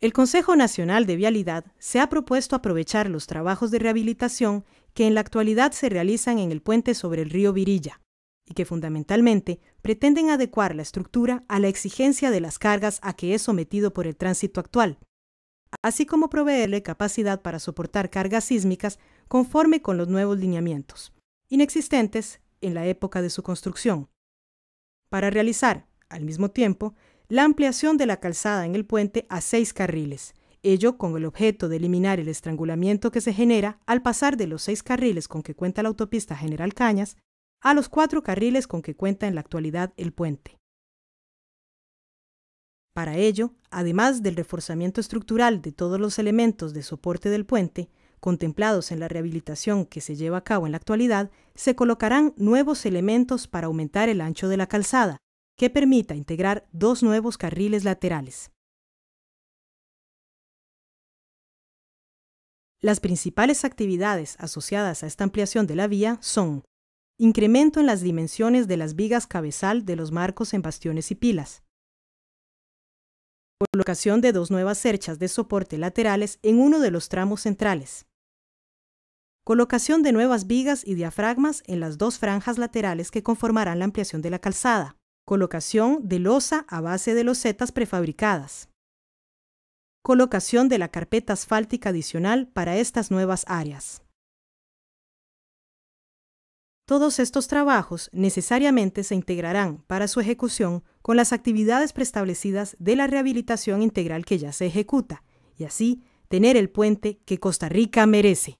El Consejo Nacional de Vialidad se ha propuesto aprovechar los trabajos de rehabilitación que en la actualidad se realizan en el puente sobre el río Virilla y que fundamentalmente pretenden adecuar la estructura a la exigencia de las cargas a que es sometido por el tránsito actual, así como proveerle capacidad para soportar cargas sísmicas conforme con los nuevos lineamientos, inexistentes en la época de su construcción, para realizar, al mismo tiempo, la ampliación de la calzada en el puente a seis carriles, ello con el objeto de eliminar el estrangulamiento que se genera al pasar de los seis carriles con que cuenta la autopista General Cañas a los cuatro carriles con que cuenta en la actualidad el puente. Para ello, además del reforzamiento estructural de todos los elementos de soporte del puente, contemplados en la rehabilitación que se lleva a cabo en la actualidad, se colocarán nuevos elementos para aumentar el ancho de la calzada, que permita integrar dos nuevos carriles laterales. Las principales actividades asociadas a esta ampliación de la vía son incremento en las dimensiones de las vigas cabezal de los marcos en bastiones y pilas, colocación de dos nuevas cerchas de soporte laterales en uno de los tramos centrales, colocación de nuevas vigas y diafragmas en las dos franjas laterales que conformarán la ampliación de la calzada, Colocación de losa a base de losetas prefabricadas. Colocación de la carpeta asfáltica adicional para estas nuevas áreas. Todos estos trabajos necesariamente se integrarán para su ejecución con las actividades preestablecidas de la rehabilitación integral que ya se ejecuta, y así tener el puente que Costa Rica merece.